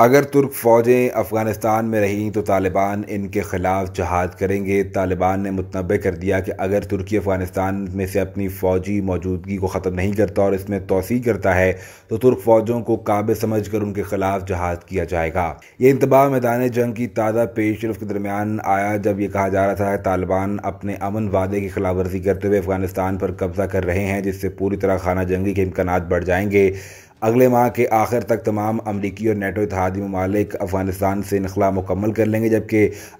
अगर तुर्क फ़ौजें अफ़गानिस्तान में रहीं तो तालिबान इनके ख़िलाफ़ जहाद करेंगे तालिबान ने मुतनब कर दिया कि अगर तुर्की अफ़गानिस्तान में से अपनी फ़ौजी मौजूदगी को ख़त्म नहीं करता और इसमें तोसी करता है तो तुर्क फ़ौजों को काबिल समझ कर उनके ख़िलाफ़ जहाद किया जाएगा ये इंतबाह मैदान जंग की ताज़ा पेश के दरमियान आया जब यह कहा जा रहा था कि तालिबान अपने अमन वादे की खिलाफ वर्जी करते हुए अफ़गानिस्तान पर कब्ज़ा कर रहे हैं जिससे पूरी तरह खाना जंगी के इम्कान बढ़ जाएंगे अगले माह के आखिर तक तमाम अमरीकी और नेटो इतिहादी ममालिक अफगानिस्तान से नखला मुकम्मल कर लेंगे जबकि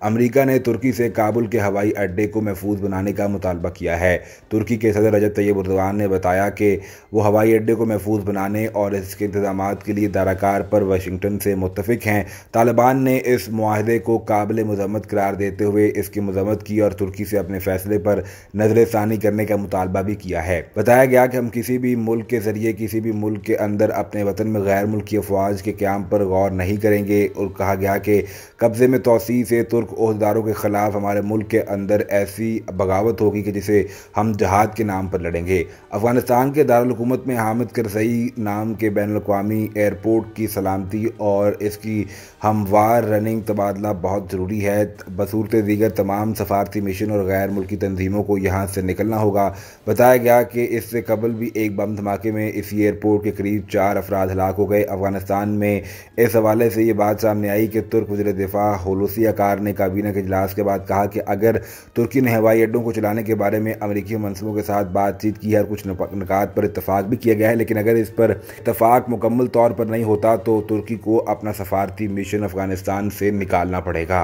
अमरीका ने तुर्की से काबुल के हवाई अड्डे को महफूज बनाने का मुतालबा किया है तुर्की के सदर रजत तैयब उर्दवान ने बताया कि वो हवाई अड्डे को महफूज बनाने और इसके इंतजाम के लिए दाराकार पर वाशिंगटन से मुतफिक हैं तालिबान ने इस माहदे को काबिल मजम्मत करार देते हुए इसकी मजम्मत की और तुर्की से अपने फैसले पर नजर षानी करने का मुतालबा भी किया है बताया गया कि हम किसी भी मुल्क के जरिए किसी भी मुल्क के अंदर अपने वतन में गैर मुल्की अफवाज के क्याम पर गौर नहीं करेंगे और कहा गया कि कब्ज़े में तोसी से तुर्क अहदेदारों के ख़िलाफ़ हमारे मुल्क के अंदर ऐसी बगावत होगी कि जिसे हम जहाद के नाम पर लड़ेंगे अफगानिस्तान के दारकूमत में हामिद करसई नाम के बैन अवी एयरपोर्ट की सलामती और इसकी हमवार रनिंग तबादला बहुत ज़रूरी है बसूरत दीगर तमाम सफारती मिशन और गैर मुल्की तनजीमों को यहाँ से निकलना होगा बताया गया कि इससे कबल भी एक बम धमाके में इसी एयरपोर्ट के करीब चार अफराद हलाक हो गए अफगानिस्तान में इस हवाले से ये बात सामने आई कि तुर्क वजर दिफा होलोसिया कार ने काबीना के इजलास के बाद कहा कि अगर तुर्की ने हवाई अड्डों को चलाने के बारे में अमरीकी मनसूबों के साथ बातचीत की है कुछ निकात पर इतफाक भी किया गया है लेकिन अगर इस पर इतफाक मुकम्मल तौर पर नहीं होता तो तुर्की को अपना सफारती मिशन अफगानिस्तान से निकालना पड़ेगा